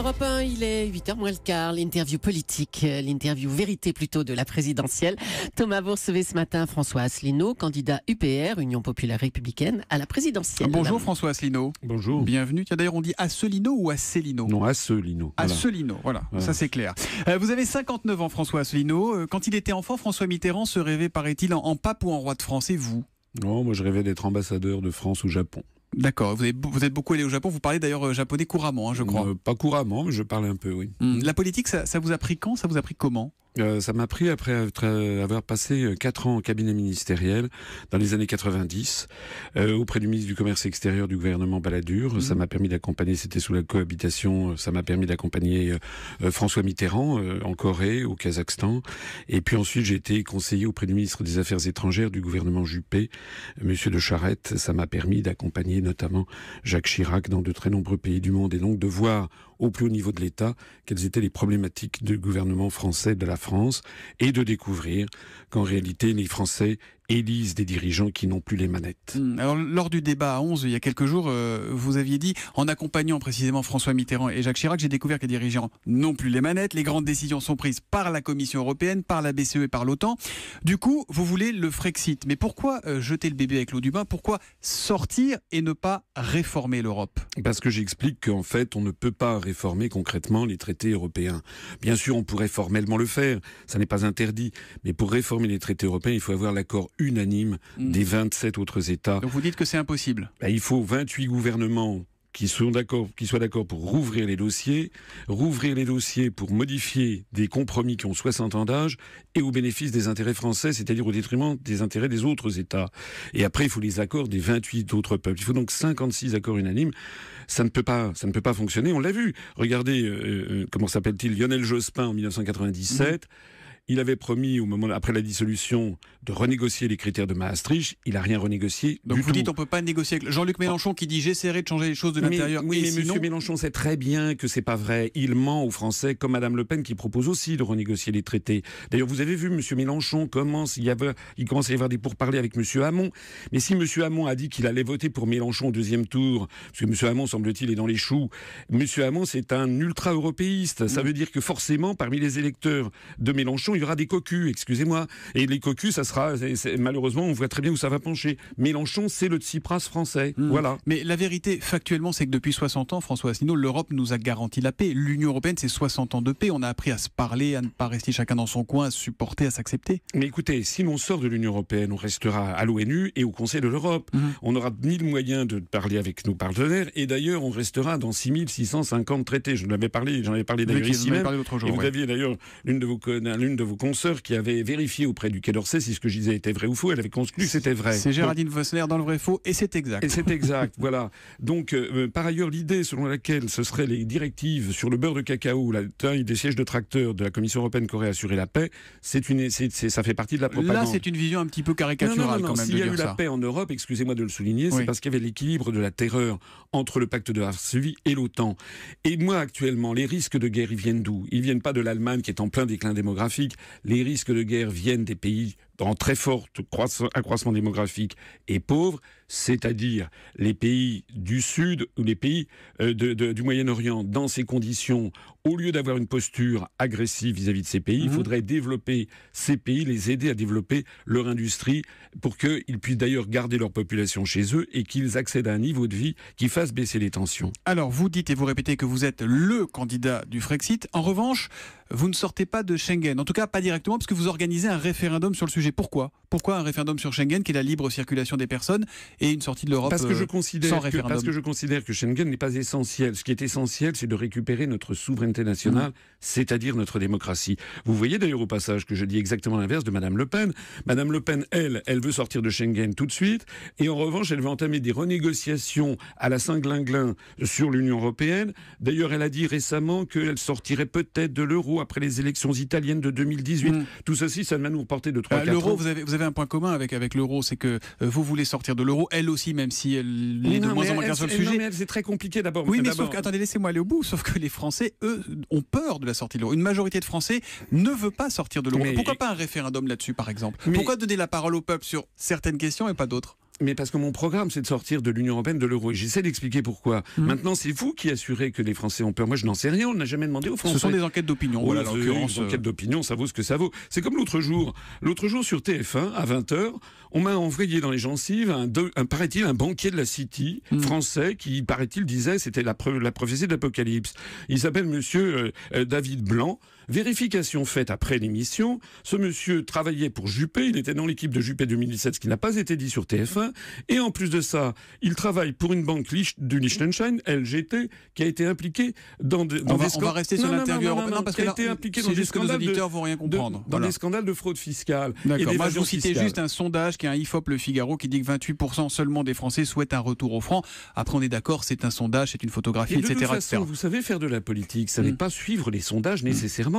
Europe 1, il est 8h moins le quart, l'interview politique, euh, l'interview vérité plutôt de la présidentielle. Thomas, vous recevez ce matin François Asselineau, candidat UPR, Union Populaire Républicaine, à la présidentielle. Ah, bonjour François Asselineau. Bonjour. Bienvenue. Tiens d'ailleurs on dit Asselineau ou Asselineau Non, Asselineau. Asselineau, voilà, voilà. ça c'est clair. Euh, vous avez 59 ans François Asselineau. Euh, quand il était enfant, François Mitterrand se rêvait paraît-il en, en pape ou en roi de France. Et vous Non, moi je rêvais d'être ambassadeur de France au Japon. D'accord. Vous, êtes beaucoup allé au Japon. Vous parlez d'ailleurs euh, japonais couramment, hein, je crois. Euh, pas couramment, mais je parle un peu, oui. Hmm. La politique, ça, vous a pris quand Ça vous a pris comment euh, ça m'a pris après euh, avoir passé euh, quatre ans en cabinet ministériel dans les années 90 auprès du ministre du Commerce extérieur du gouvernement Balladur. Ça mhm. m'a permis d'accompagner, c'était sous la cohabitation, ça m'a permis d'accompagner François Mitterrand en Corée, au Kazakhstan. Et puis ensuite, j'ai été conseiller auprès du ministre des Affaires étrangères du gouvernement Juppé, Monsieur de Charette. Ça m'a permis d'accompagner notamment Jacques Chirac dans de très nombreux pays du monde et donc de voir au plus haut niveau de l'État quelles étaient les problématiques du gouvernement français de la France et de découvrir qu'en réalité, les Français élisent des dirigeants qui n'ont plus les manettes. Hmm. Alors, lors du débat à 11, il y a quelques jours, euh, vous aviez dit, en accompagnant précisément François Mitterrand et Jacques Chirac, j'ai découvert que les dirigeants n'ont plus les manettes, les grandes décisions sont prises par la Commission européenne, par la BCE et par l'OTAN. Du coup, vous voulez le Frexit. Mais pourquoi euh, jeter le bébé avec l'eau du bain Pourquoi sortir et ne pas réformer l'Europe Parce que j'explique qu'en fait, on ne peut pas réformer concrètement les traités européens. Bien sûr, on pourrait formellement le faire, ça n'est pas interdit. Mais pour réformer les traités européens, il faut avoir l'accord unanime mm. des 27 autres États. Donc vous dites que c'est impossible bah, Il faut 28 gouvernements qui, d'accord, qui soient d'accord pour rouvrir les dossiers, rouvrir les dossiers pour modifier des compromis qui ont 60 ans d'âge et au bénéfice des intérêts français, c'est-à-dire au détriment des intérêts des autres États. Et après, il faut les accords des 28 autres peuples. Il faut donc 56 accords unanimes. Ça ne peut pas, ça ne peut pas fonctionner. On l'a vu. Regardez, euh, euh, euh, comment s'appelle-t-il, Lionel Jospin en 1997. Il avait promis, au moment après la dissolution, de renégocier les critères de Maastricht. Il n'a rien renégocié. Donc vous dites, on peut pas négocier avec Jean-Luc Mélenchon qui dit j'essaierai de changer les choses de l'intérieur. Oui, mais M. Monsieur Mélenchon sait très bien que c'est pas vrai. Il ment aux Français, comme Madame Le Pen qui propose aussi de renégocier les traités. D'ailleurs, vous avez vu, Monsieur Mélenchon commence, il avait, il commence à y avoir des pourparlers avec Monsieur Hamon. Mais si Monsieur Hamon a dit qu'il allait voter pour Mélenchon au deuxième tour, parce que Monsieur Hamon semble-t-il est dans les choux. Monsieur Hamon, c'est un ultra-européiste. Ça mm. veut dire que forcément, parmi les électeurs de Mélenchon, il y aura des cocus, excusez-moi. Et les cocus, ça sera, malheureusement, on voit très bien où ça va pencher. Mélenchon, c'est le Tsipras français. Hmm. Voilà. Mais la vérité, factuellement, c'est que depuis 60 ans, François Asselineau, l'Europe nous a garanti la paix. L'Union européenne, c'est 60 ans de paix. On a appris à se parler, à ne pas rester chacun dans son coin, à se supporter, à s'accepter. Mais écoutez, si l'on sort de l'Union européenne, on restera à l'ONU et au Conseil de l'Europe. Hmm. On aura le moyens de parler avec nos partenaires. Et d'ailleurs, on restera dans 6650 traités. Je l'avais parlé, j'en avais parlé d'ailleurs jour, vous d'ailleurs l'une de vos l'une de vos consoeurs qui avait vérifié auprès du Quai d'Orsay si ce que je disais était vrai ou faux. Elle avait conclu que c'était vrai. C'est Géraldine Vossler dans le vrai faux et c'est exact. Et c'est exact, voilà. Donc, euh, euh, par ailleurs, l'idée selon laquelle ce seraient les directives sur le beurre de cacao, ou la taille des sièges de tracteurs de la Commission européenne qui aurait assuré la paix, c'est une, ça fait partie de la propagande. Là, c'est une vision un petit peu caricaturale non, non, non, quand S'il y a eu la paix en Europe, excusez-moi de le souligner, c'est parce qu'il y avait l'équilibre de la terreur entre le pacte de Varsovie et l'OTAN. Et moi, actuellement, les risques de guerre, ils viennent d'où Ils viennent pas de l'Allemagne qui est en plein déclin démographique les risques de guerre viennent des pays en très fort accroissement démographique et pauvre, c'est-à-dire les pays du Sud ou les pays euh, du Moyen-Orient. Dans ces conditions, au lieu d'avoir une posture agressive vis-à-vis de ces pays, il mmh. faudrait développer ces pays, les aider à développer leur industrie pour qu'ils puissent d'ailleurs garder leur population chez eux et qu'ils accèdent à un niveau de vie qui fasse baisser les tensions. Alors, vous dites et vous répétez que vous êtes le candidat du Frexit. En revanche, vous ne sortez pas de Schengen. En tout cas, pas directement, parce que vous organisez un référendum sur le sujet. Pourquoi Pourquoi un référendum sur Schengen, qui est la libre circulation des personnes, et une sortie de l'Europe parce que je euh, considère sans référendum Parce que je considère que Schengen n'est pas essentiel. Ce qui est essentiel, c'est de récupérer notre souveraineté nationale, mhm. c'est-à-dire notre démocratie. Vous voyez d'ailleurs au passage que je dis exactement l'inverse de Madame Le Pen. Madame Le Pen, elle, elle veut sortir de Schengen tout de suite, et en revanche, elle veut entamer des renégociations à la Saint-Glinglin sur l'Union européenne. D'ailleurs, elle a dit récemment qu'elle sortirait peut-être de l'euro après les élections italiennes de 2018. Mhm. Tout ceci, ça va nous reporter de trois bah, l'euro, vous avez, vous avez un point commun avec, avec l'euro, c'est que euh, vous voulez sortir de l'euro, elle aussi, même si elle est de moins en moins sujet. c'est très compliqué d'abord. Oui, mais sauf attendez, laissez-moi aller au bout. Sauf que les Français, eux, ont peur de la sortie de l'euro. Une majorité de Français ne veut pas sortir de l'euro. Pourquoi pas un référendum là-dessus, par exemple Pourquoi donner la parole au peuple sur certaines questions et pas d'autres mais parce que mon programme, c'est de sortir de l'Union européenne, de l'euro. Et j'essaie d'expliquer pourquoi. Mmh. Maintenant, c'est vous qui assurez que les Français ont peur. Moi, je n'en sais rien. On n'a jamais demandé aux Français. Ce sont des enquêtes d'opinion. Voilà, l'occurrence. Euh. d'opinion, ça vaut ce que ça vaut. C'est comme l'autre jour. L'autre jour, sur TF1, à 20h, on m'a envoyé dans les gencives un, paraît-il, un banquier de la City, mmh. français, qui, paraît-il, disait, c'était la, la prophétie de l'apocalypse. Il s'appelle monsieur euh, euh, David Blanc. Vérification faite après l'émission, ce monsieur travaillait pour Juppé, il était dans l'équipe de Juppé 2017, ce qui n'a pas été dit sur TF1, et en plus de ça, il travaille pour une banque du Liechtenstein, LGT, qui a été impliquée dans, dans on va, rester sur l'intérieur parce que scandales de, vont rien comprendre. dans des scandales de fraude fiscale. D'accord. Moi, je vous citais juste un sondage qui est un IFOP Le Figaro qui dit que 28% seulement des Français souhaitent un retour au franc. Après, on est d'accord, c'est un sondage, c'est une photographie, et de etc. façon, Vous savez, faire de la politique, ça n'est mm. pas suivre les sondages mm. nécessairement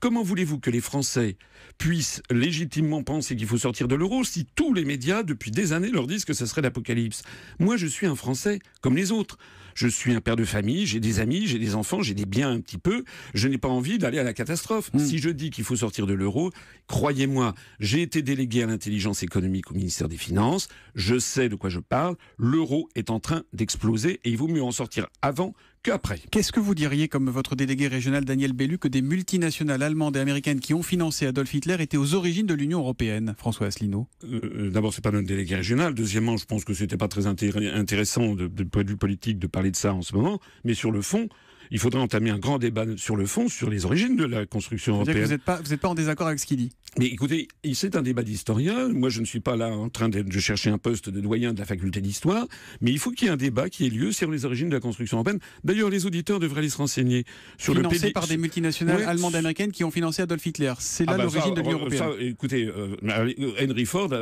comment voulez-vous que les Français puissent légitimement penser qu'il faut sortir de l'euro si tous les médias, depuis des années, leur disent que ce serait l'apocalypse Moi, je suis un Français comme les autres. Je suis un père de famille, j'ai des amis, j'ai des enfants, j'ai des biens un petit peu. Je n'ai pas envie d'aller à la catastrophe. Hmm. Si je dis qu'il faut sortir de l'euro, croyez-moi, j'ai été délégué à l'intelligence économique au ministère des Finances. Je sais de quoi je parle. L'euro est en train d'exploser et il vaut mieux en sortir avant qu'après. Qu'est-ce que vous diriez, comme votre délégué régional Daniel Bellu, que des multinationales allemandes et américaines qui ont financé Adolf Hitler étaient aux origines de l'Union européenne, François Asselineau D'abord, euh, euh, D'abord, c'est pas notre délégué régional. Deuxièmement, je pense que c'était pas très intéressant de, point de vue politique de parler de ça en ce moment. Mais sur le fond, il faudrait entamer un grand débat sur le fond, sur les origines de la construction européenne. Vous n'êtes pas, pas, en désaccord avec ce qu'il dit Mais écoutez, c'est un débat d'historien. Moi, je ne suis pas là en train de chercher un poste de doyen de la faculté d'histoire, mais il faut qu'il y ait un débat qui ait lieu sur les origines de la construction européenne. D'ailleurs, les auditeurs devraient aller se renseigner sur Financé le Financé par des multinationales allemandes américaines qui ont financé Adolf Hitler. C'est là ah bah l'origine de l'Union euh, européenne. écoutez, euh, euh, Henry Ford,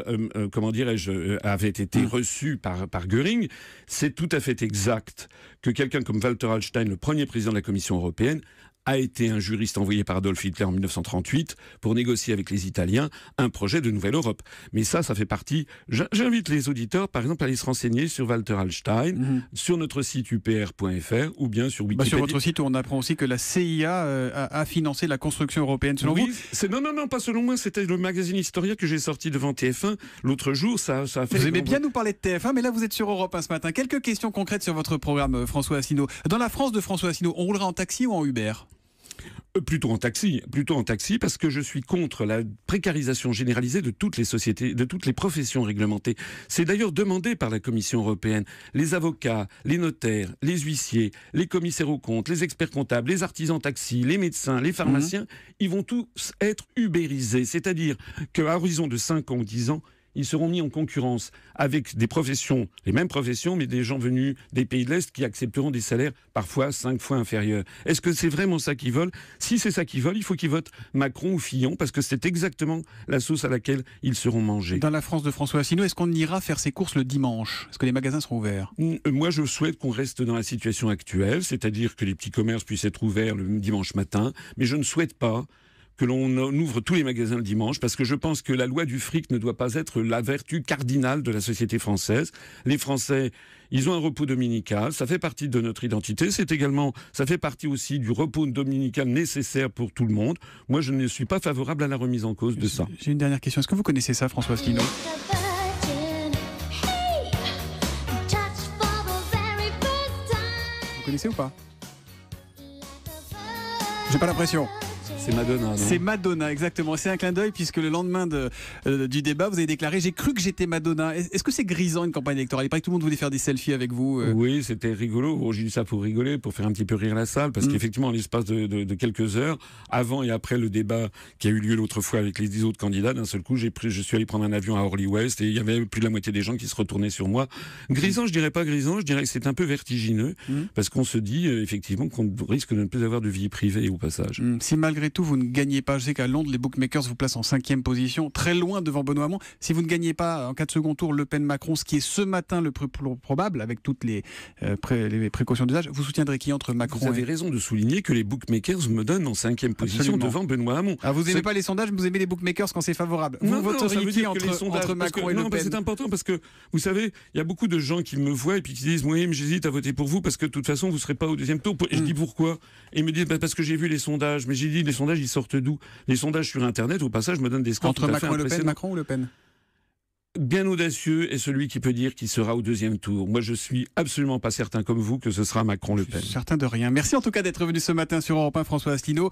comment dirais-je, avait été hum. reçu par, par Goering. C'est tout à fait exact que quelqu'un comme Walter Hallstein, le premier président de la Commission européenne, a été un juriste envoyé par Adolf Hitler en 1938 pour négocier avec les Italiens un projet de nouvelle Europe. Mais ça, ça fait partie. J'invite les auditeurs, par exemple, à aller se renseigner sur Walter Hallstein, mhm. sur notre site upr.fr ou bien sur bah, Wikipédia. sur votre site, on apprend aussi que la CIA euh, a, financé la construction européenne, selon vous Non, non, non, pas selon moi. C'était le magazine historien que j'ai sorti devant TF1 l'autre jour. Ça, ça a fait. Vous aimez bien nous parler de TF1, mais là, vous êtes sur Europe ce matin. Quelques questions concrètes sur votre programme, euh, François Asselineau. Dans la France de François Asselineau, on roulera en taxi ou en Uber euh, plutôt en taxi, plutôt en taxi, parce que je suis contre la précarisation généralisée de toutes les sociétés, de toutes les professions réglementées. C'est d'ailleurs demandé par la Commission européenne. Les avocats, les notaires, les huissiers, les commissaires aux comptes, les experts comptables, les artisans taxis, les médecins, les pharmaciens, mhm. ils vont tous être ubérisés. C'est-à-dire qu'à horizon de 5 ans ou 10 ans, ils seront mis en concurrence avec des professions, les mêmes professions, mais des gens venus des pays de l'Est qui accepteront des salaires parfois cinq fois inférieurs. Est-ce que c'est vraiment ça qu'ils veulent Si c'est ça qu'ils veulent, il faut qu'ils votent Macron ou Fillon, parce que c'est exactement la sauce à laquelle ils seront mangés. Dans la France de François Asselineau, est-ce qu'on ira faire ses courses le dimanche Est-ce que les magasins seront ouverts mm, euh, Moi, je souhaite qu'on reste dans la situation actuelle, c'est-à-dire que les petits commerces puissent être ouverts le dimanche matin, mais je ne souhaite pas que l'on ouvre tous les magasins le dimanche, parce que je pense que la loi du fric ne doit pas être la vertu cardinale de la société française. Les Français, ils ont un repos dominical, ça fait partie de notre identité, c'est également, ça fait partie aussi du repos dominical nécessaire pour tout le monde. Moi, je ne suis pas favorable à la remise en cause de ça. J'ai une dernière question. Est-ce que vous connaissez ça, François Asselineau Vous connaissez ou pas J'ai pas l'impression c'est Madonna. C'est Madonna, exactement. C'est un clin d'œil puisque le lendemain de, euh, du débat, vous avez déclaré J'ai cru que j'étais Madonna. Est-ce que c'est grisant une campagne électorale Il paraît que tout le monde voulait faire des selfies avec vous. Euh. Oui, c'était rigolo. J'ai dit ça pour rigoler, pour faire un petit peu rire la salle, parce mm. qu'effectivement, en l'espace de, quelques heures, avant et après le débat qui a eu lieu l'autre fois avec les dix autres candidats, d'un seul coup, pris, je suis allé prendre un avion à Orly West et il y avait plus de la moitié des gens qui se retournaient sur moi. Grisant, je dirais pas grisant, je dirais que c'est un peu vertigineux, mm. parce qu'on se dit euh, effectivement qu'on risque de ne plus avoir de vie privée au passage. Mm. malgré tout, vous ne gagnez pas. Je sais qu'à Londres, les bookmakers vous placent en cinquième position, très loin devant Benoît Hamon. Si vous ne gagnez pas en 4 secondes tour Le Pen-Macron, ce qui est ce matin le plus probable, avec toutes euh, les, précautions d'usage, vous soutiendrez qui entre Macron Vous avez raison de souligner que les bookmakers me donnent en cinquième position devant Benoît Hamon. Ah, vous n'aimez pas les sondages, vous aimez les bookmakers quand c'est favorable. Vous non, ça veut dire entre, Macron et Le Pen. C'est important parce que, vous savez, il y a beaucoup de gens qui me voient et puis qui disent, Moi, j'hésite à voter pour vous parce que de toute façon, vous ne serez pas au deuxième tour. je mm. dis pourquoi Et ils me disent, bah, parce que j'ai vu les sondages. Mais j'ai dit, les sondages sondages, ils sortent d'où Les sondages sur Internet, au passage, me donne des scores. Entre Macron et Le Pen, Macron ou Le Pen bien audacieux est celui qui peut dire qu'il sera au deuxième tour. Moi, je suis absolument pas certain, comme vous, que ce sera Macron-Le Pen. Certain de rien. Merci en tout cas d'être venu ce matin sur Europe 1, François Astino.